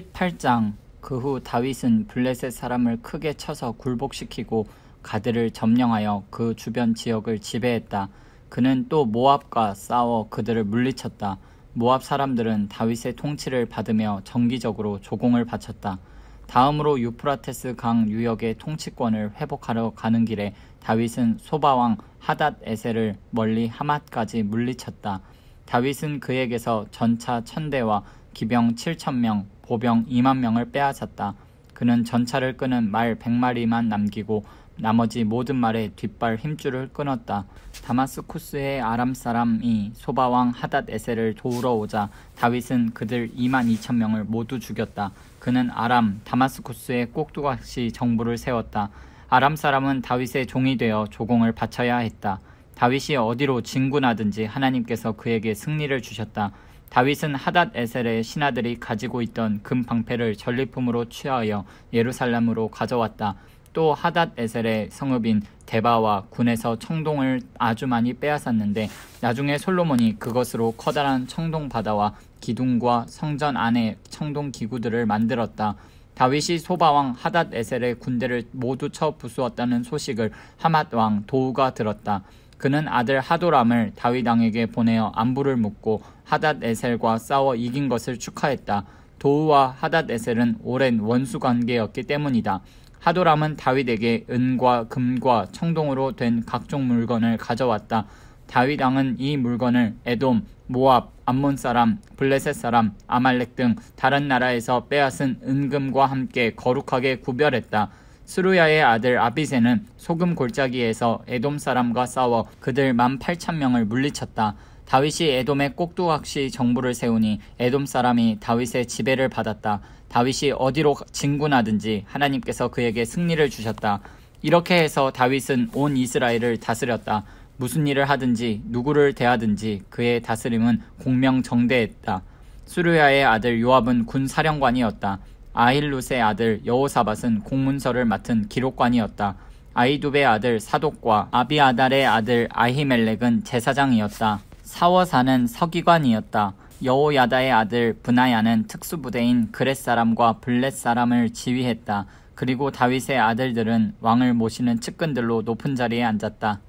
18장 그 후 다윗은 블레셋 사람을 크게 쳐서 굴복시키고 가드를 점령하여 그 주변 지역을 지배했다. 그는 또 모압과 싸워 그들을 물리쳤다. 모압 사람들은 다윗의 통치를 받으며 정기적으로 조공을 바쳤다. 다음으로 유프라테스 강 유역의 통치권을 회복하러 가는 길에 다윗은 소바왕 하닷 에세를 멀리 하맛까지 물리쳤다. 다윗은 그에게서 전차 천대와 기병 7천명, 보병 2만명을 빼앗았다. 그는 전차를 끄는 말 100마리만 남기고 나머지 모든 말에 뒷발 힘줄을 끊었다. 다마스쿠스의 아람 사람이 소바왕 하닷 에세를 도우러 오자 다윗은 그들 2만 2천 명을 모두 죽였다. 그는 아람 다마스쿠스에 꼭두각시 정부를 세웠다. 아람 사람은 다윗의 종이 되어 조공을 바쳐야 했다. 다윗이 어디로 진군하든지 하나님께서 그에게 승리를 주셨다. 다윗은 하닷 에셀의 신하들이 가지고 있던 금 방패를 전리품으로 취하여 예루살렘으로 가져왔다. 또 하닷 에셀의 성읍인 대바와 군에서 청동을 아주 많이 빼앗았는데 나중에 솔로몬이 그것으로 커다란 청동 바다와 기둥과 성전 안에 청동 기구들을 만들었다. 다윗이 소바왕 하닷 에셀의 군대를 모두 쳐 부수었다는 소식을 하맛 왕 도우가 들었다. 그는 아들 하도람을 다윗왕에게 보내어 안부를 묻고 하닷에셀과 싸워 이긴 것을 축하했다. 도우와 하닷에셀은 오랜 원수 관계였기 때문이다. 하도람은 다윗에게 은과 금과 청동으로 된 각종 물건을 가져왔다. 다윗 왕은 이 물건을 에돔, 모압, 암몬 사람, 블레셋 사람, 아말렉 등 다른 나라에서 빼앗은 은금과 함께 거룩하게 구별했다. 수루야의 아들 아비세는 소금 골짜기에서 에돔 사람과 싸워 그들 18,000명을 물리쳤다. 다윗이 에돔에 꼭두각시 정부를 세우니 에돔 사람이 다윗의 지배를 받았다. 다윗이 어디로 진군하든지 하나님께서 그에게 승리를 주셨다. 이렇게 해서 다윗은 온 이스라엘을 다스렸다. 무슨 일을 하든지 누구를 대하든지 그의 다스림은 공명정대했다. 수르야의 아들 요압은 군 사령관이었다. 아일루스의 아들 여호사밧은 공문서를 맡은 기록관이었다. 아이두베 아들 사독과 아비아달의 아들 아히멜렉은 제사장이었다. 사워사는 서기관이었다. 여호야다의 아들 분하야는 특수부대인 그렛 사람과 블렛 사람을 지휘했다. 그리고 다윗의 아들들은 왕을 모시는 측근들로 높은 자리에 앉았다.